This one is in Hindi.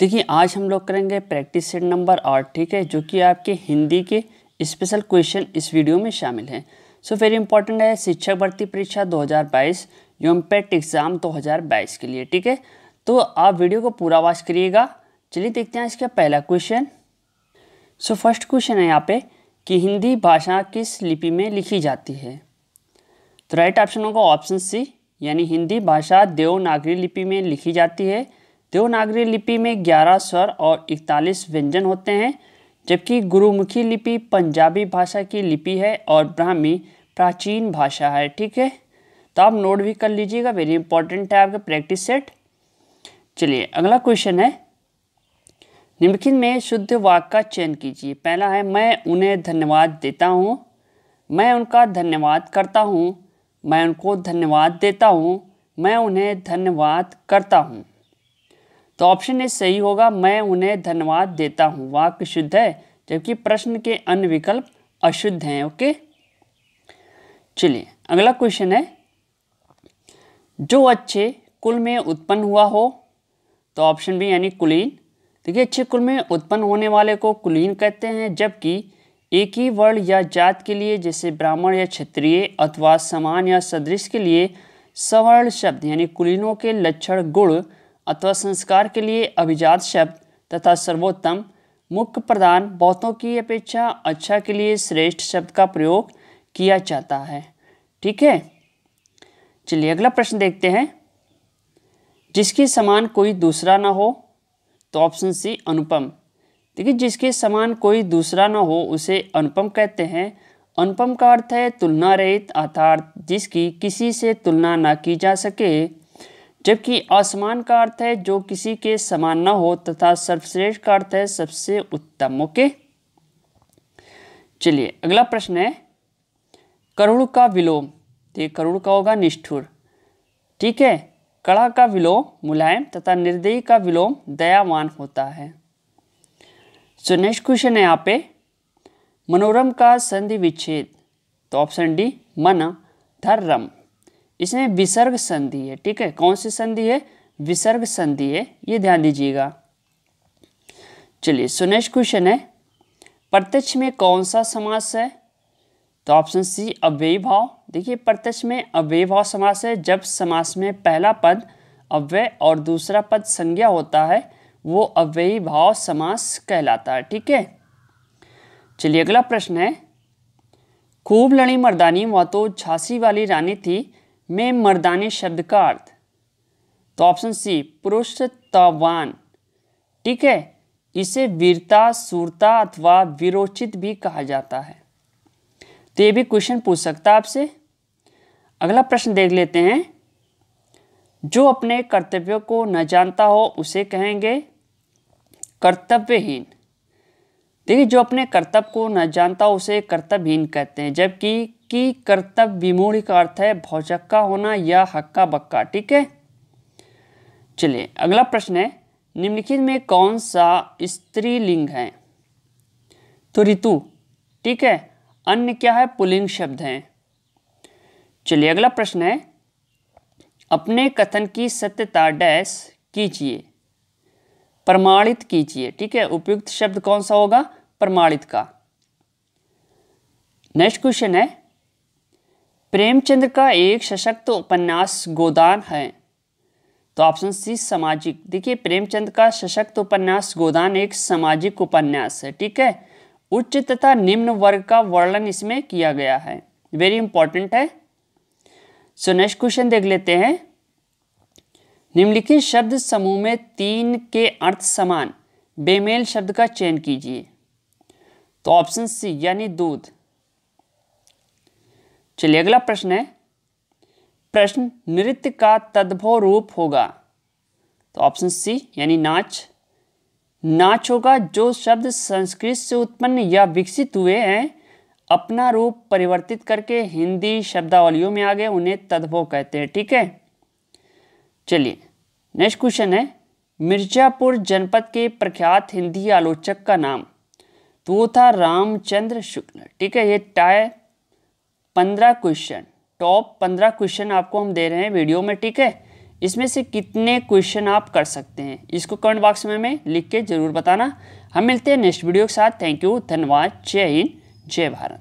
देखिए आज हम लोग करेंगे प्रैक्टिस सेट नंबर आठ ठीक है जो कि आपके हिंदी के स्पेशल क्वेश्चन इस वीडियो में शामिल हैं सो वेरी इंपॉर्टेंट है शिक्षक भर्ती परीक्षा 2022 यूम पेट एग्ज़ाम बाईस के लिए ठीक है तो आप वीडियो को पूरा वॉच करिएगा चलिए देखते हैं इसका पहला क्वेश्चन सो फर्स्ट क्वेश्चन है यहाँ पे कि हिंदी भाषा किस लिपि में लिखी जाती है तो राइट ऑप्शन होगा ऑप्शन सी यानी हिंदी भाषा देवनागरी लिपि में लिखी जाती है देवनागरी लिपि में 11 स्वर और 41 व्यंजन होते हैं जबकि गुरुमुखी लिपि पंजाबी भाषा की लिपि है और ब्राह्मी प्राचीन भाषा है ठीक है तो आप नोट भी कर लीजिएगा वेरी इंपॉर्टेंट है आपका प्रैक्टिस सेट चलिए अगला क्वेश्चन है निम्नलिखित में शुद्ध वाक्य का चयन कीजिए पहला है मैं उन्हें धन्यवाद देता हूँ मैं उनका धन्यवाद करता हूँ मैं उनको धन्यवाद देता हूँ मैं उन्हें धन्यवाद करता हूँ तो ऑप्शन ए सही होगा मैं उन्हें धन्यवाद देता हूँ वाक्य शुद्ध है जबकि प्रश्न के अन्य विकल्प अशुद्ध हैं ओके चलिए अगला क्वेश्चन है जो अच्छे कुल में उत्पन्न हुआ हो तो ऑप्शन बी यानी कुलीन देखिए अच्छे कुल में उत्पन्न होने वाले को कुलीन कहते हैं जबकि एक ही वर्ण या जात के लिए जैसे ब्राह्मण या क्षत्रिय अथवा समान या सदृश के लिए सवर्ण शब्द यानी कुलीनों के लक्षण गुण अथवा संस्कार के लिए अभिजात शब्द तथा सर्वोत्तम मुख्य प्रदान बहुतों की अपेक्षा अच्छा के लिए श्रेष्ठ शब्द का प्रयोग किया जाता है ठीक है चलिए अगला प्रश्न देखते हैं जिसके समान कोई दूसरा ना हो तो ऑप्शन सी अनुपम देखिए जिसके समान कोई दूसरा ना हो उसे अनुपम कहते हैं अनुपम का अर्थ है तुलना रहित अर्थात जिसकी किसी से तुलना ना की जा सके जबकि आसमान का अर्थ है जो किसी के समान न हो तथा सर्वश्रेष्ठ का अर्थ है सबसे उत्तम ओके चलिए अगला प्रश्न है करुण का विलोम तो ये करुण का होगा निष्ठुर ठीक है कड़ा का विलोम मुलायम तथा निर्दयी का विलोम दयावान होता है सो नेक्स्ट क्वेश्चन है यहाँ पे मनोरम का संधि विच्छेद तो ऑप्शन डी मन धर्रम इसमें विसर्ग संधि है ठीक है कौन सी संधि है विसर्ग संधि है ये ध्यान दीजिएगा चलिए सुनेश क्वेश्चन है प्रत्यक्ष में कौन सा समास है तो ऑप्शन सी अव्यय भाव देखिए प्रत्यक्ष में अव्यय भाव समास है जब समास में पहला पद अव्यय और दूसरा पद संज्ञा होता है वो अव्ययी भाव समास कहलाता है ठीक है चलिए अगला प्रश्न है खूब लड़ी मर्दानी वह तो झांसी वाली रानी थी में मर्दाने शब्द का अर्थ तो ऑप्शन सी पुरुषतावान ठीक है इसे वीरता सूरता अथवा विरोचित भी कहा जाता है तो ये भी क्वेश्चन पूछ सकता है आपसे अगला प्रश्न देख लेते हैं जो अपने कर्तव्यों को न जानता हो उसे कहेंगे कर्तव्यहीन देखिए जो अपने कर्तव्य को न जानता हो उसे कर्तव्यहीन कहते हैं जबकि कि कर्तव्य विमूढ़ का अर्थ है भौचक्का होना या हक्का बक्का ठीक है चलिए अगला प्रश्न है निम्नलिखित में कौन सा स्त्रीलिंग है तो ऋतु ठीक है अन्य क्या है पुलिंग शब्द हैं चलिए अगला प्रश्न है अपने कथन की सत्यता डैश कीजिए प्रमाणित कीजिए ठीक है उपयुक्त शब्द कौन सा होगा प्रमाणित का नेक्स्ट क्वेश्चन है प्रेमचंद का एक सशक्त तो उपन्यास गोदान है तो ऑप्शन सी सामाजिक देखिए प्रेमचंद का सशक्त तो उपन्यास गोदान एक सामाजिक उपन्यास है ठीक है उच्च तथा निम्न वर्ग का वर्णन इसमें किया गया है वेरी इंपॉर्टेंट है सो नेक्स्ट क्वेश्चन देख लेते हैं निम्नलिखित शब्द समूह में तीन के अर्थ समान बेमेल शब्द का चयन कीजिए तो ऑप्शन सी यानी दूध चलिए अगला प्रश्न है प्रश्न नृत्य का तद्भव रूप होगा तो ऑप्शन सी यानी नाच नाच होगा जो शब्द संस्कृत से उत्पन्न या विकसित हुए हैं अपना रूप परिवर्तित करके हिंदी शब्दावलियों में आ गए उन्हें तद्भव कहते हैं ठीक है चलिए नेक्स्ट क्वेश्चन है मिर्जापुर जनपद के प्रख्यात हिंदी आलोचक का नाम तो वो था रामचंद्र शुक्ल ठीक है ये टाय पंद्रह क्वेश्चन टॉप पंद्रह क्वेश्चन आपको हम दे रहे हैं वीडियो में ठीक है इसमें से कितने क्वेश्चन आप कर सकते हैं इसको कमेंट बॉक्स में हमें लिख के ज़रूर बताना हम मिलते हैं नेक्स्ट वीडियो के साथ थैंक यू धन्यवाद जय हिंद जय भारत